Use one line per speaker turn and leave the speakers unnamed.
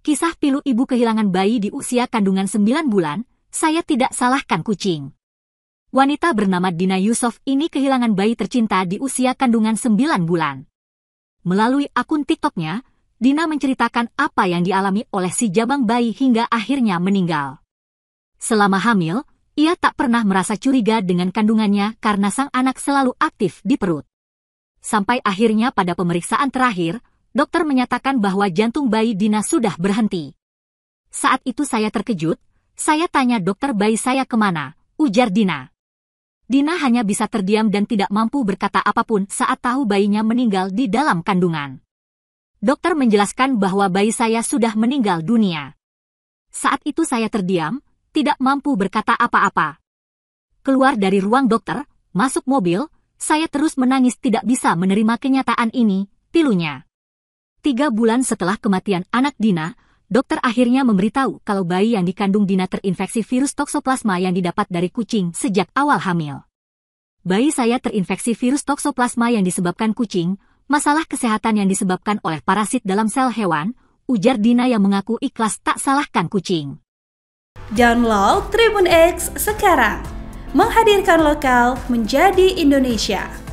kisah pilu ibu kehilangan bayi di usia kandungan 9 bulan, saya tidak salahkan kucing. Wanita bernama Dina Yusof ini kehilangan bayi tercinta di usia kandungan 9 bulan. Melalui akun TikToknya, Dina menceritakan apa yang dialami oleh si jabang bayi hingga akhirnya meninggal. Selama hamil, ia tak pernah merasa curiga dengan kandungannya karena sang anak selalu aktif di perut. Sampai akhirnya pada pemeriksaan terakhir, dokter menyatakan bahwa jantung bayi Dina sudah berhenti. Saat itu saya terkejut, saya tanya dokter bayi saya kemana, ujar Dina. Dina hanya bisa terdiam dan tidak mampu berkata apapun saat tahu bayinya meninggal di dalam kandungan. Dokter menjelaskan bahwa bayi saya sudah meninggal dunia. Saat itu saya terdiam, tidak mampu berkata apa-apa. Keluar dari ruang dokter, masuk mobil, saya terus menangis tidak bisa menerima kenyataan ini, pilunya. Tiga bulan setelah kematian anak Dina, dokter akhirnya memberitahu kalau bayi yang dikandung Dina terinfeksi virus toksoplasma yang didapat dari kucing sejak awal hamil. Bayi saya terinfeksi virus toksoplasma yang disebabkan kucing, masalah kesehatan yang disebabkan oleh parasit dalam sel hewan, ujar Dina yang mengaku ikhlas tak salahkan kucing. Download Tribun X sekarang, menghadirkan lokal menjadi Indonesia.